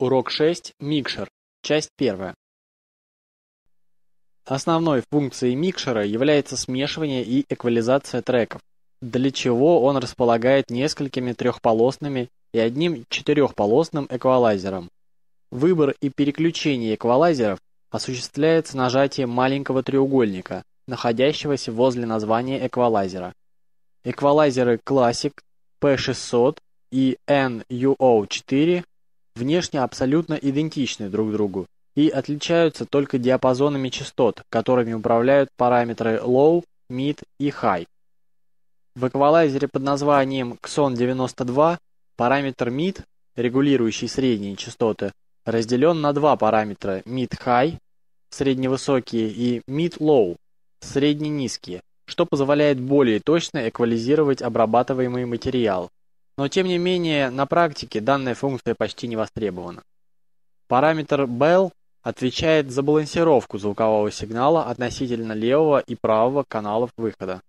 Урок 6. Микшер. Часть 1. Основной функцией микшера является смешивание и эквализация треков, для чего он располагает несколькими трехполосными и одним четырехполосным эквалайзером. Выбор и переключение эквалайзеров осуществляется нажатием маленького треугольника, находящегося возле названия эквалайзера. Эквалайзеры Classic, P600 и NUO4 внешне абсолютно идентичны друг другу и отличаются только диапазонами частот, которыми управляют параметры low, mid и high. В эквалайзере под названием XON92 параметр mid, регулирующий средние частоты, разделен на два параметра mid-high, средневысокие, и mid-low, (средненизкие), что позволяет более точно эквализировать обрабатываемый материал. Но тем не менее, на практике данная функция почти не востребована. Параметр bell отвечает за балансировку звукового сигнала относительно левого и правого каналов выхода.